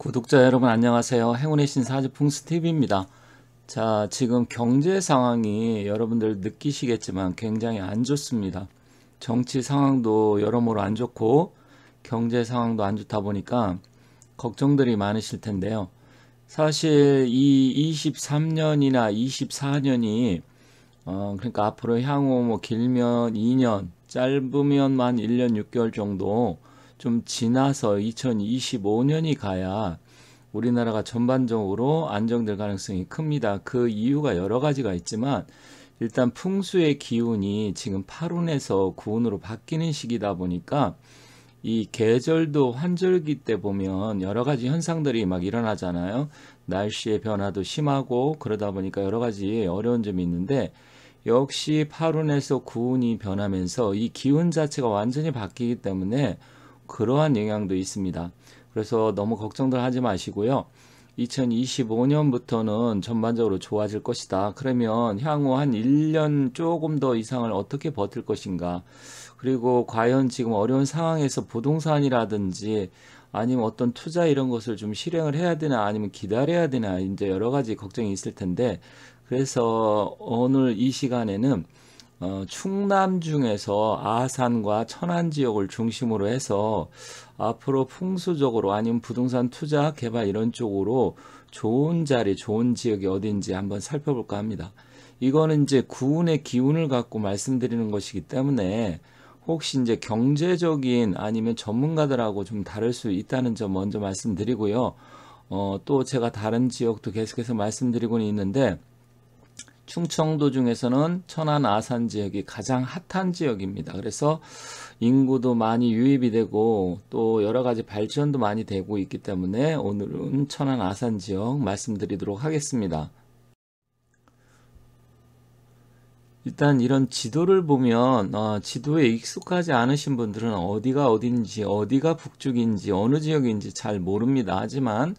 구독자 여러분 안녕하세요. 행운의 신사 하지풍 스티브입니다. 자 지금 경제 상황이 여러분들 느끼시겠지만 굉장히 안 좋습니다. 정치 상황도 여러모로 안 좋고 경제 상황도 안 좋다 보니까 걱정들이 많으실 텐데요. 사실 이 23년이나 24년이 어 그러니까 앞으로 향후 뭐 길면 2년 짧으면만 1년 6개월 정도 좀 지나서 2025년이 가야 우리나라가 전반적으로 안정될 가능성이 큽니다. 그 이유가 여러 가지가 있지만 일단 풍수의 기운이 지금 8운에서 9운으로 바뀌는 시기다 보니까 이 계절도 환절기 때 보면 여러 가지 현상들이 막 일어나잖아요. 날씨의 변화도 심하고 그러다 보니까 여러 가지 어려운 점이 있는데 역시 8운에서 9운이 변하면서 이 기운 자체가 완전히 바뀌기 때문에 그러한 영향도 있습니다. 그래서 너무 걱정들 하지 마시고요. 2025년부터는 전반적으로 좋아질 것이다. 그러면 향후 한 1년 조금 더 이상을 어떻게 버틸 것인가. 그리고 과연 지금 어려운 상황에서 부동산이라든지 아니면 어떤 투자 이런 것을 좀 실행을 해야 되나 아니면 기다려야 되나 이제 여러 가지 걱정이 있을 텐데 그래서 오늘 이 시간에는 어, 충남 중에서 아산과 천안 지역을 중심으로 해서 앞으로 풍수적으로 아니면 부동산 투자 개발 이런 쪽으로 좋은 자리, 좋은 지역이 어딘지 한번 살펴볼까 합니다. 이거는 이제 구운의 기운을 갖고 말씀드리는 것이기 때문에 혹시 이제 경제적인 아니면 전문가들하고 좀 다를 수 있다는 점 먼저 말씀드리고요. 어, 또 제가 다른 지역도 계속해서 말씀드리고는 있는데 충청도 중에서는 천안 아산 지역이 가장 핫한 지역입니다. 그래서 인구도 많이 유입이 되고 또 여러 가지 발전도 많이 되고 있기 때문에 오늘은 천안 아산 지역 말씀드리도록 하겠습니다. 일단 이런 지도를 보면 어, 지도에 익숙하지 않으신 분들은 어디가 어딘지 어디가 북쪽인지 어느 지역인지 잘 모릅니다. 하지만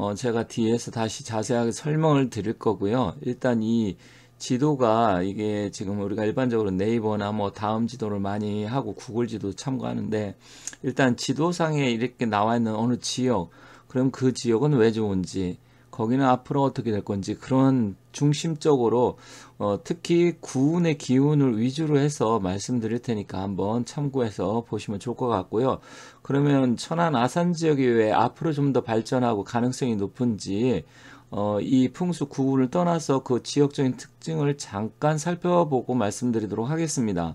어, 제가 뒤에서 다시 자세하게 설명을 드릴 거고요. 일단 이 지도가 이게 지금 우리가 일반적으로 네이버나 뭐 다음 지도를 많이 하고 구글 지도 참고하는데 일단 지도상에 이렇게 나와 있는 어느 지역 그럼 그 지역은 왜 좋은지 거기는 앞으로 어떻게 될 건지 그런 중심적으로 어, 특히 구운의 기운을 위주로 해서 말씀드릴 테니까 한번 참고해서 보시면 좋을 것 같고요. 그러면 천안 아산 지역이 왜 앞으로 좀 더 발전하고 가능성이 높은지 어, 이 풍수 구운을 떠나서 그 지역적인 특징을 잠깐 살펴보고 말씀드리도록 하겠습니다.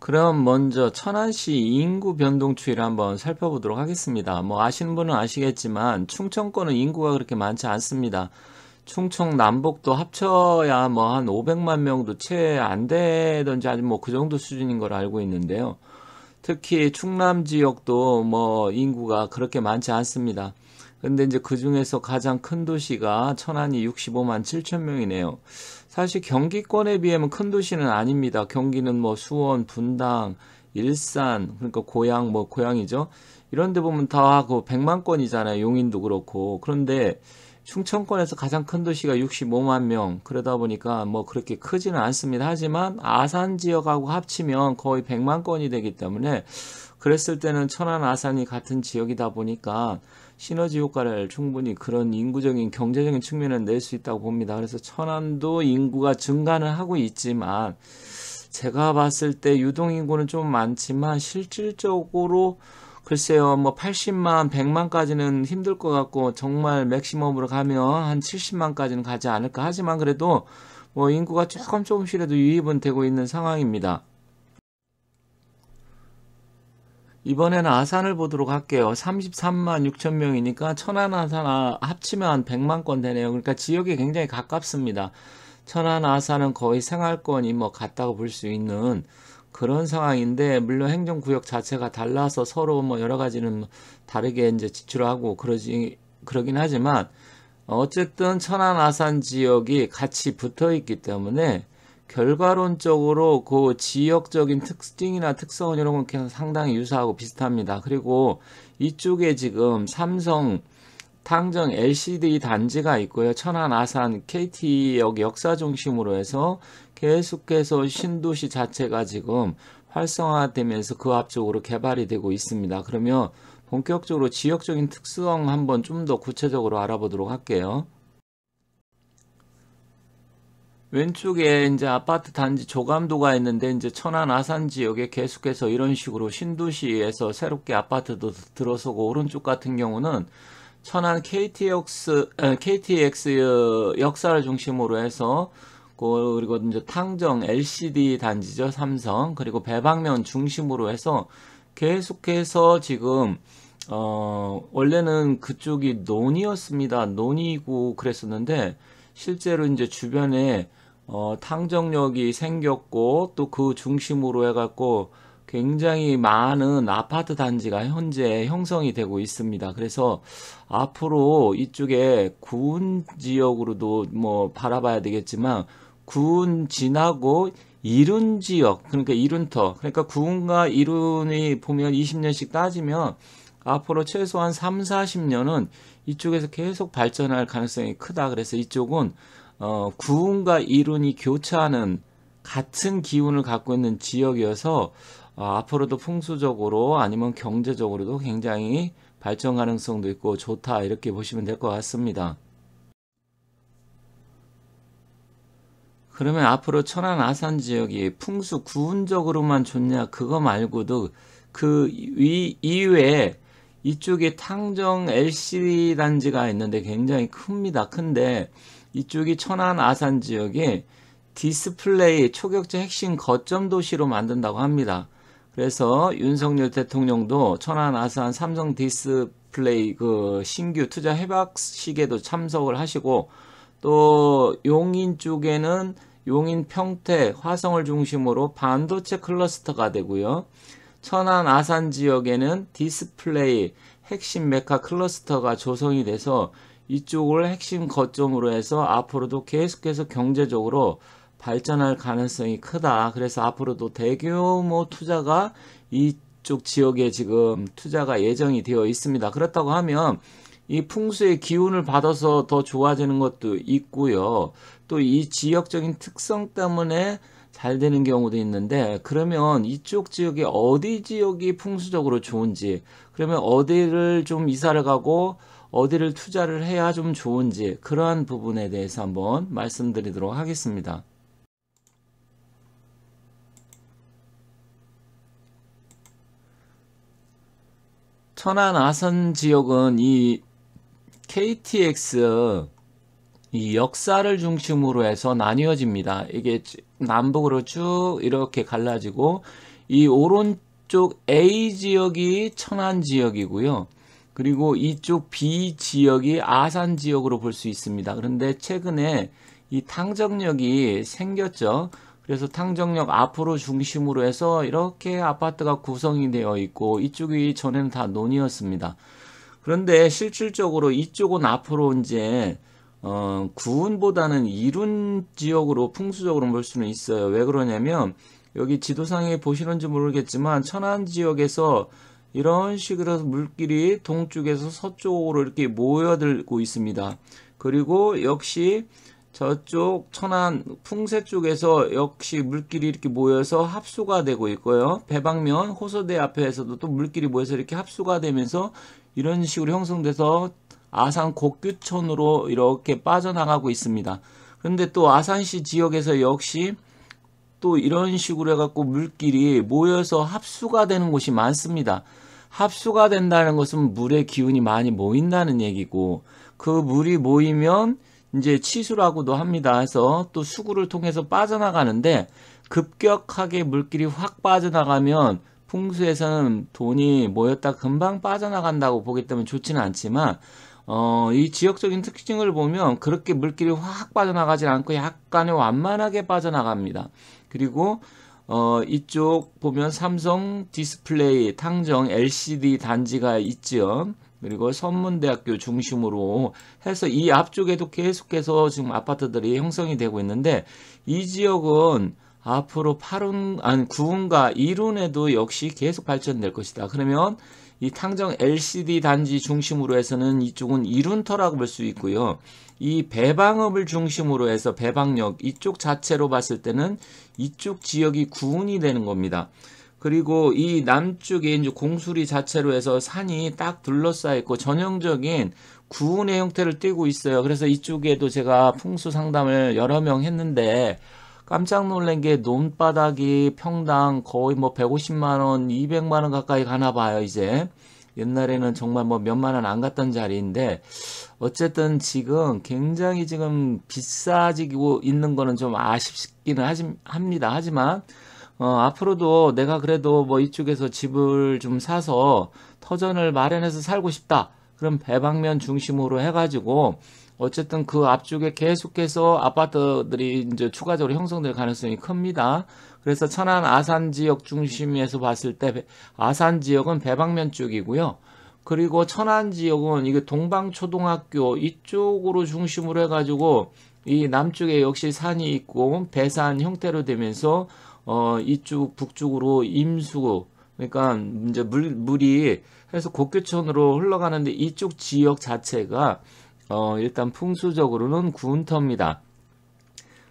그럼 먼저 천안시 인구 변동 추이를 한번 살펴보도록 하겠습니다. 뭐 아시는 분은 아시겠지만 충청권은 인구가 그렇게 많지 않습니다. 충청 남북도 합쳐야 뭐 한 500만 명도 채 안 되던지 아주 뭐 그 정도 수준인 걸 알고 있는데요. 특히 충남 지역도 뭐 인구가 그렇게 많지 않습니다. 근데 이제 그 중에서 가장 큰 도시가 천안이 65만 7천 명이네요. 사실 경기권에 비하면 큰 도시는 아닙니다. 경기는 뭐 수원, 분당, 일산, 그러니까 고향, 뭐 고향이죠. 이런 데 보면 다그 100만 건이잖아요. 용인도 그렇고. 그런데 충청권에서 가장 큰 도시가 65만 명. 그러다 보니까 뭐 그렇게 크지는 않습니다. 하지만 아산 지역하고 합치면 거의 100만 건이 되기 때문에 그랬을 때는 천안 아산이 같은 지역이다 보니까 시너지 효과를 충분히 그런 인구적인 경제적인 측면을 낼 수 있다고 봅니다. 그래서 천안도 인구가 증가는 하고 있지만 제가 봤을 때 유동 인구는 좀 많지만 실질적으로 글쎄요 뭐 80만 100만까지는 힘들 것 같고 정말 맥시멈으로 가면 한 70만까지는 가지 않을까 하지만 그래도 뭐 인구가 조금 조금씩이라도 유입은 되고 있는 상황입니다. 이번에는 아산을 보도록 할게요. 33만 6천 명이니까 천안 아산 아, 합치면 100만 건 되네요. 그러니까 지역이 굉장히 가깝습니다. 천안 아산은 거의 생활권이 뭐 같다고 볼 수 있는 그런 상황인데 물론 행정구역 자체가 달라서 서로 뭐 여러 가지는 다르게 이제 지출하고 그러지 그러긴 하지만 어쨌든 천안 아산 지역이 같이 붙어 있기 때문에 결과론적으로 그 지역적인 특징이나 특성은 이런 건 상당히 유사하고 비슷합니다. 그리고 이쪽에 지금 삼성 상정 LCD 단지가 있고요. 천안, 아산, KT역 e 역사 중심으로 해서 계속해서 신도시 자체가 지금 활성화되면서 그 앞쪽으로 개발이 되고 있습니다. 그러면 본격적으로 지역적인 특성 한번 좀 더 구체적으로 알아보도록 할게요. 왼쪽에 이제 아파트 단지 조감도가 있는데 이제 천안 아산 지역에 계속해서 이런 식으로 신도시에서 새롭게 아파트도 들어서고 오른쪽 같은 경우는 천안 KTX, 아, KTX 역사를 중심으로 해서 그 그리고 이제 탕정 LCD 단지죠 삼성 그리고 배방면 중심으로 해서 계속해서 지금 어 원래는 그쪽이 논이었습니다 논이고 그랬었는데 실제로 이제 주변에 어, 탕정역이 생겼고 또 그 중심으로 해갖고 굉장히 많은 아파트 단지가 현재 형성이 되고 있습니다. 그래서 앞으로 이쪽에 군 지역으로도 뭐 바라봐야 되겠지만 군 지나고 이룬 지역 그러니까 이룬터 그러니까 군과 이룬이 보면 20년씩 따지면 앞으로 최소한 3, 40년은 이쪽에서 계속 발전할 가능성이 크다. 그래서 이쪽은 어, 구운과 이룬이 교차하는 같은 기운을 갖고 있는 지역이어서 어, 앞으로도 풍수적으로 아니면 경제적으로도 굉장히 발전 가능성도 있고 좋다 이렇게 보시면 될 것 같습니다. 그러면 앞으로 천안 아산 지역이 풍수 구운적으로만 좋냐 그거 말고도 그 이외에 이쪽에 탕정 LC 단지가 있는데 굉장히 큽니다. 큰데 이쪽이 천안 아산 지역이 디스플레이 초격자 핵심 거점 도시로 만든다고 합니다. 그래서 윤석열 대통령도 천안 아산 삼성 디스플레이 그 신규 투자 해박식에도 참석을 하시고 또 용인 쪽에는 용인 평택 화성을 중심으로 반도체 클러스터가 되고요. 천안 아산 지역에는 디스플레이 핵심 메카 클러스터가 조성이 돼서 이쪽을 핵심 거점으로 해서 앞으로도 계속해서 경제적으로 발전할 가능성이 크다. 그래서 앞으로도 대규모 투자가 이쪽 지역에 지금 투자가 예정이 되어 있습니다. 그렇다고 하면 이 풍수의 기운을 받아서 더 좋아지는 것도 있고요. 또 이 지역적인 특성 때문에 잘 되는 경우도 있는데 그러면 이쪽 지역이 어디 지역이 풍수적으로 좋은지 그러면 어디를 좀 이사를 가고 어디를 투자를 해야 좀 좋은지 그러한 부분에 대해서 한번 말씀드리도록 하겠습니다. 천안 아산 지역은 이 KTX 이 역사를 중심으로 해서 나뉘어집니다. 이게 남북으로 쭉 이렇게 갈라지고 이 오른쪽 A 지역이 천안 지역이고요. 그리고 이쪽 B 지역이 아산 지역으로 볼 수 있습니다. 그런데 최근에 이 탕정역이 생겼죠. 그래서 탕정역 앞으로 중심으로 해서 이렇게 아파트가 구성이 되어 있고 이쪽이 전에는 다 논이었습니다. 그런데 실질적으로 이쪽은 앞으로 이제 어, 구운보다는 이룬 지역으로 풍수적으로 볼 수는 있어요. 왜 그러냐면 여기 지도상에 보시는지 모르겠지만 천안 지역에서 이런 식으로 물길이 동쪽에서 서쪽으로 이렇게 모여들고 있습니다. 그리고 역시 저쪽 천안 풍세 쪽에서 역시 물길이 이렇게 모여서 합수가 되고 있고요. 배방면 호서대 앞에서도 또 물길이 모여서 이렇게 합수가 되면서 이런 식으로 형성돼서 아산 곡교천으로 이렇게 빠져나가고 있습니다. 그런데 또 아산시 지역에서 역시 또 이런 식으로 해갖고 물길이 모여서 합수가 되는 곳이 많습니다. 합수가 된다는 것은 물의 기운이 많이 모인다는 얘기고 그 물이 모이면 이제 치수라고도 합니다. 해서 또 수구를 통해서 빠져나가는데 급격하게 물길이 확 빠져나가면 풍수에서는 돈이 모였다 금방 빠져나간다고 보기 때문에 좋지는 않지만 어, 이 지역적인 특징을 보면 그렇게 물길이 확빠져나가지 않고 약간의 완만하게 빠져나갑니다. 그리고 어, 이쪽 보면 삼성 디스플레이, 탕정, LCD 단지가 있죠. 그리고 선문대학교 중심으로 해서 이 앞쪽에도 계속해서 지금 아파트들이 형성이 되고 있는데 이 지역은 앞으로 8운, 아니 9운과 1운에도 역시 계속 발전될 것이다. 그러면 이 탕정 LCD 단지 중심으로 해서는 이쪽은 이룬터라고 볼 수 있고요. 이 배방업을 중심으로 해서 배방역 이쪽 자체로 봤을 때는 이쪽 지역이 구운이 되는 겁니다. 그리고 이 남쪽에 이제 공수리 자체로 해서 산이 딱 둘러싸있고 여 전형적인 구운의 형태를 띠고 있어요. 그래서 이쪽에도 제가 풍수 상담을 여러 명 했는데 깜짝 놀란 게 논바닥이 평당 거의 뭐 150만원, 200만원 가까이 가나 봐요, 이제. 옛날에는 정말 뭐 몇만 원 안 갔던 자리인데 어쨌든 지금 굉장히 지금 비싸지고 있는 거는 좀 아쉽기는 하지, 합니다. 하지만 어, 앞으로도 내가 그래도 뭐 이쪽에서 집을 좀 사서 터전을 마련해서 살고 싶다. 그럼 배방면 중심으로 해가지고 어쨌든 그 앞쪽에 계속해서 아파트들이 이제 추가적으로 형성될 가능성이 큽니다. 그래서 천안 아산 지역 중심에서 봤을 때 아산 지역은 배방면 쪽이고요. 그리고 천안 지역은 이게 동방초등학교 이쪽으로 중심으로 해가지고 이 남쪽에 역시 산이 있고 배산 형태로 되면서 어 이쪽 북쪽으로 임수 그러니까 이제 물 물이 해서 곡교천으로 흘러가는데 이쪽 지역 자체가 어, 일단 풍수적으로는 구운터입니다.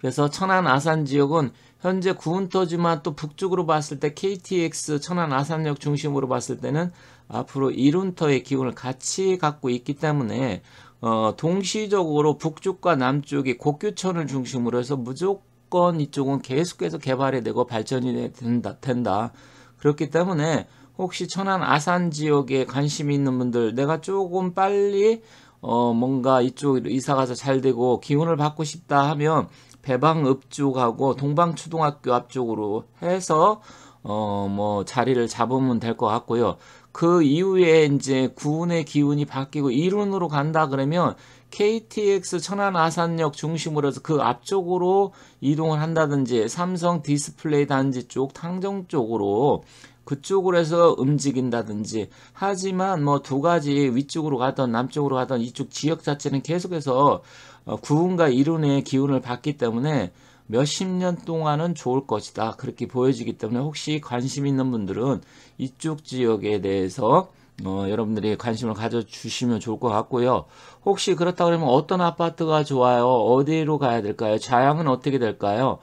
그래서 천안 아산 지역은 현재 구운터지만 또 북쪽으로 봤을 때 KTX 천안 아산역 중심으로 봤을 때는 앞으로 이룬터의 기운을 같이 갖고 있기 때문에 어, 동시적으로 북쪽과 남쪽이 곡교천을 중심으로 해서 무조건 이쪽은 계속해서 개발이 되고 발전이 된다. 된다. 그렇기 때문에 혹시 천안 아산 지역에 관심이 있는 분들 내가 조금 빨리 어, 뭔가 이쪽 으로 이사가서 잘 되고 기운을 받고 싶다 하면 배방읍 쪽하고 동방초등학교 앞쪽으로 해서 어, 뭐 자리를 잡으면 될 것 같고요. 그 이후에 이제 구운의 기운이 바뀌고 이론으로 간다 그러면 KTX 천안 아산역 중심으로 해서 그 앞쪽으로 이동을 한다든지 삼성 디스플레이 단지 쪽 탕정 쪽으로 그쪽으로 해서 움직인다든지 하지만 뭐 두 가지 위쪽으로 가던 남쪽으로 가던 이쪽 지역 자체는 계속해서 어, 구운과 이룬의 기운을 받기 때문에 몇 십 년 동안은 좋을 것이다 그렇게 보여지기 때문에 혹시 관심 있는 분들은 이쪽 지역에 대해서 어, 여러분들이 관심을 가져주시면 좋을 것 같고요. 혹시 그렇다 그러면 어떤 아파트가 좋아요? 어디로 가야 될까요? 자양은 어떻게 될까요?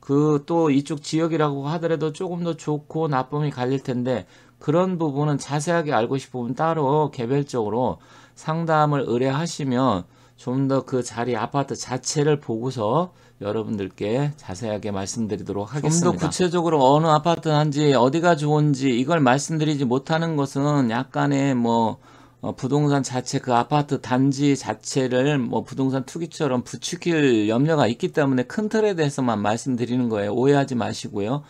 그또 이쪽 지역이라고 하더라도 조금 더 좋고 나쁨이 갈릴 텐데 그런 부분은 자세하게 알고 싶으면 따로 개별적으로 상담을 의뢰하시면 좀 더 그 자리 아파트 자체를 보고서 여러분들께 자세하게 말씀드리도록 하겠습니다. 좀 더 구체적으로 어느 아파트 한지 어디가 좋은지 이걸 말씀드리지 못하는 것은 약간의 뭐 어, 부동산 자체 그 아파트 단지 자체를 뭐 부동산 투기처럼 부추길 염려가 있기 때문에 큰 틀에 대해서만 말씀드리는 거예요. 오해하지 마시고요.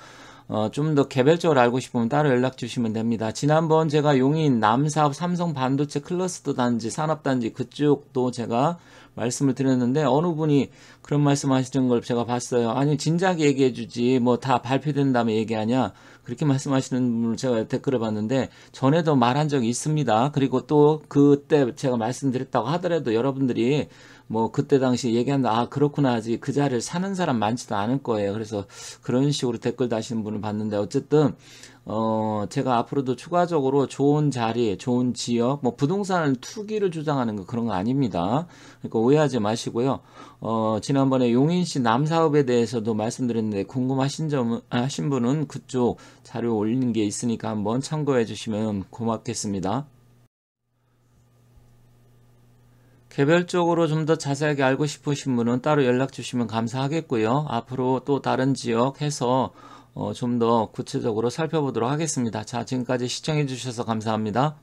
어, 좀 더 개별적으로 알고 싶으면 따로 연락 주시면 됩니다. 지난번 제가 용인 남사업 삼성 반도체 클러스터 단지 산업단지 그쪽도 제가 말씀을 드렸는데 어느 분이 그런 말씀하시는 걸 제가 봤어요. 아니 진작 얘기해 주지 뭐 다 발표된 다음에 얘기하냐 그렇게 말씀하시는 분을 제가 댓글을 봤는데 전에도 말한 적이 있습니다. 그리고 또 그때 제가 말씀드렸다고 하더라도 여러분들이 뭐 그때 당시 얘기한다 아 그렇구나 하지 그 자리를 사는 사람 많지도 않을 거예요. 그래서 그런 식으로 댓글 다시는 분을 봤는데 어쨌든 어, 제가 앞으로도 추가적으로 좋은 자리, 좋은 지역, 뭐 부동산을 투기를 주장하는 거 그런 거 아닙니다. 그러니까 오해하지 마시고요. 어, 지난번에 용인시 남사업에 대해서도 말씀드렸는데 궁금하신 점, 하신 분은 그쪽 자료 올리는 게 있으니까 한번 참고해 주시면 고맙겠습니다. 개별적으로 좀 더 자세하게 알고 싶으신 분은 따로 연락 주시면 감사하겠고요. 앞으로 또 다른 지역 해서 어, 좀 더 구체적으로 살펴보도록 하겠습니다. 자, 지금까지 시청해 주셔서 감사합니다.